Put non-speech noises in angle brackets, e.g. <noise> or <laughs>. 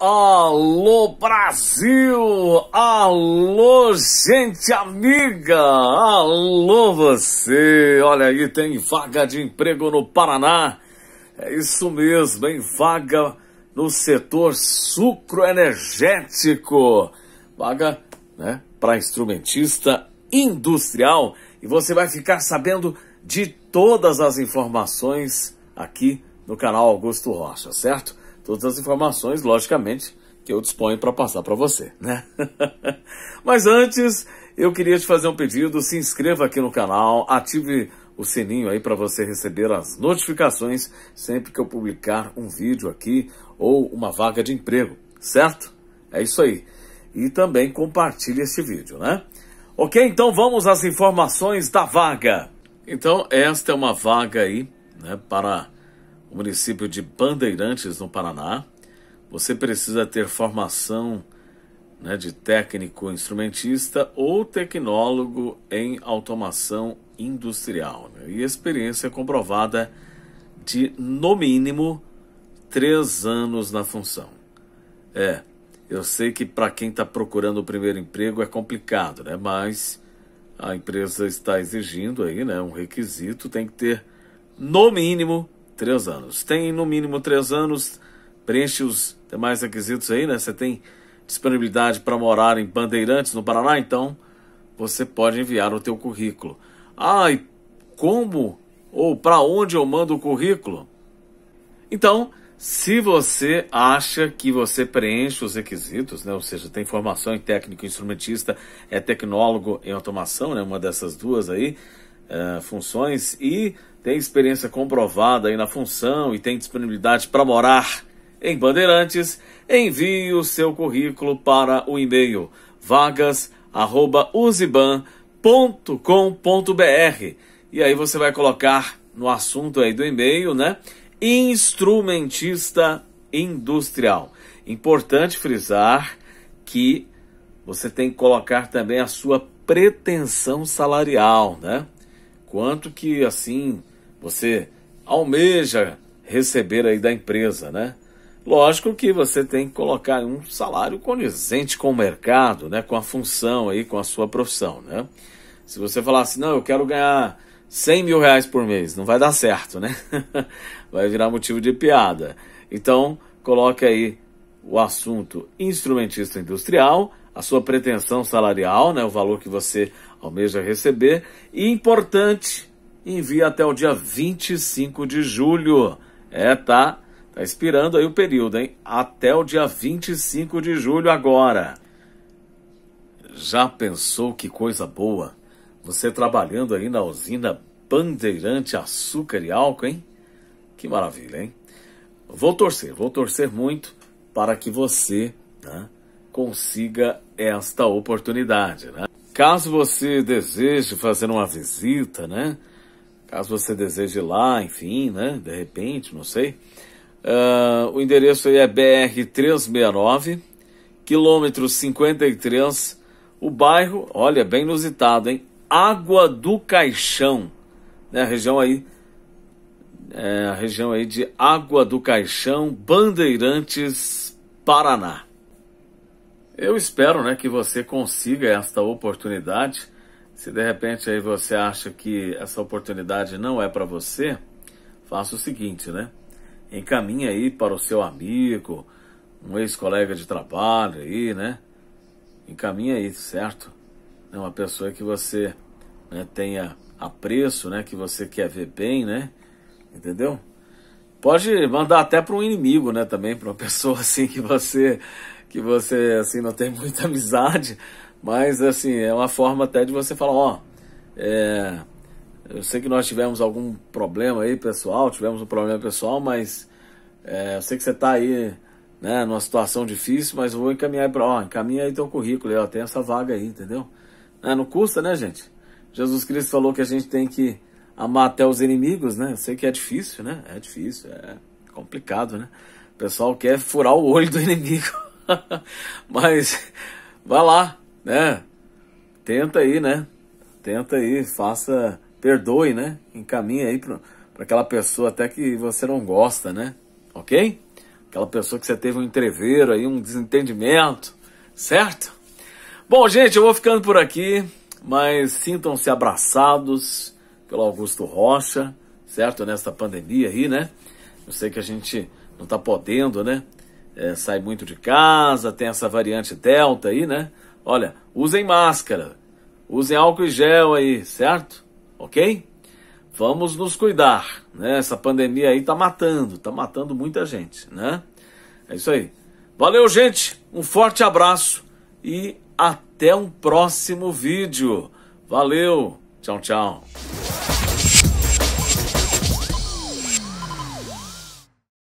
Alô Brasil! Alô gente amiga! Alô você! Olha aí, tem vaga de emprego no Paraná. É isso mesmo, hein? Vaga no setor sucroenergético. Vaga, né, para instrumentista industrial e você vai ficar sabendo de todas as informações aqui no canal Augusto Rocha, certo? todas as informações, logicamente, que eu disponho para passar para você, né? <laughs> Mas antes, eu queria te fazer um pedido, se inscreva aqui no canal, ative o sininho aí para você receber as notificações sempre que eu publicar um vídeo aqui ou uma vaga de emprego, certo? É isso aí. E também compartilhe este vídeo, né? Ok, então vamos às informações da vaga. Então, esta é uma vaga aí né, para município de Bandeirantes, no Paraná, você precisa ter formação né, de técnico instrumentista ou tecnólogo em automação industrial né, e experiência comprovada de, no mínimo, três anos na função. É, eu sei que para quem está procurando o primeiro emprego é complicado, né? Mas a empresa está exigindo aí, né? Um requisito tem que ter no mínimo Três anos. Tem no mínimo três anos, preenche os demais requisitos aí, né? Você tem disponibilidade para morar em Bandeirantes, no Paraná, então você pode enviar o teu currículo. Ah, e como ou para onde eu mando o currículo? Então, se você acha que você preenche os requisitos, né, ou seja, tem formação em técnico instrumentista, é tecnólogo em automação, né, uma dessas duas aí, é, funções, e tem experiência comprovada aí na função e tem disponibilidade para morar em Bandeirantes, envie o seu currículo para o e-mail vagas@usiban.com.br. E aí você vai colocar no assunto aí do e-mail, né? Instrumentista industrial. Importante frisar que você tem que colocar também a sua pretensão salarial, né? quanto que assim você almeja receber aí da empresa, né? Lógico que você tem que colocar um salário condizente com o mercado, né? Com a função aí, com a sua profissão, né? Se você falar assim, não, eu quero ganhar 100 mil reais por mês, não vai dar certo, né? <laughs> vai virar motivo de piada. Então, coloque aí o assunto instrumentista industrial, a sua pretensão salarial, né, o valor que você almeja receber. E importante, envie até o dia 25 de julho. É, tá? Tá expirando aí o período, hein? Até o dia 25 de julho agora. Já pensou que coisa boa? Você trabalhando aí na usina Bandeirante Açúcar e Álcool, hein? Que maravilha, hein? Vou torcer, vou torcer muito para que você, né? consiga esta oportunidade, né? Caso você deseje fazer uma visita, né? Caso você deseje ir lá, enfim, né? De repente, não sei. Uh, o endereço aí é BR 369, quilômetro 53, o bairro, olha, bem inusitado, hein? Água do Caixão, né? A região aí, é, a região aí de Água do Caixão, Bandeirantes, Paraná. Eu espero né, que você consiga esta oportunidade. Se de repente aí você acha que essa oportunidade não é para você, faça o seguinte, né? Encaminhe aí para o seu amigo, um ex-colega de trabalho aí, né? Encaminhe aí, certo? É uma pessoa que você né, tenha apreço, né? Que você quer ver bem, né? Entendeu? Pode mandar até para um inimigo, né? Também para uma <laughs> pessoa assim que você que você assim não tem <laughs> muita amizade, mas assim é uma forma até de você falar, ó, é, eu sei que nós tivemos algum problema aí pessoal, tivemos um problema pessoal, mas é, eu sei que você está aí né, numa situação difícil, mas vou encaminhar para, ó, encaminha aí teu currículo, aí, ó, tem essa vaga aí, entendeu? É, não custa, né, gente? Jesus Cristo falou que a gente tem que amar até os inimigos, né? Eu sei que é difícil, né? É difícil, é complicado, né? O pessoal quer furar o olho do <laughs> inimigo. <laughs> Mas vá lá, né? Tenta aí, né? Tenta aí, faça, perdoe, né? Encaminhe aí para aquela pessoa até que você não gosta, né? Ok? Aquela pessoa que você teve um entreveiro aí, um desentendimento, certo? Bom, gente, eu vou ficando por aqui, mas sintam-se abraçados pelo Augusto Rocha, certo? Nesta pandemia aí, né? Eu sei que a gente não está podendo, né? é, sai muito de casa, tem essa variante Delta aí, né? Olha, usem máscara, usem álcool e gel aí, certo? Ok? Vamos nos cuidar, né? Essa pandemia aí tá matando, tá matando muita gente, né? É isso aí. Valeu, gente. Um forte abraço e até um próximo vídeo. Valeu. Tchau, tchau.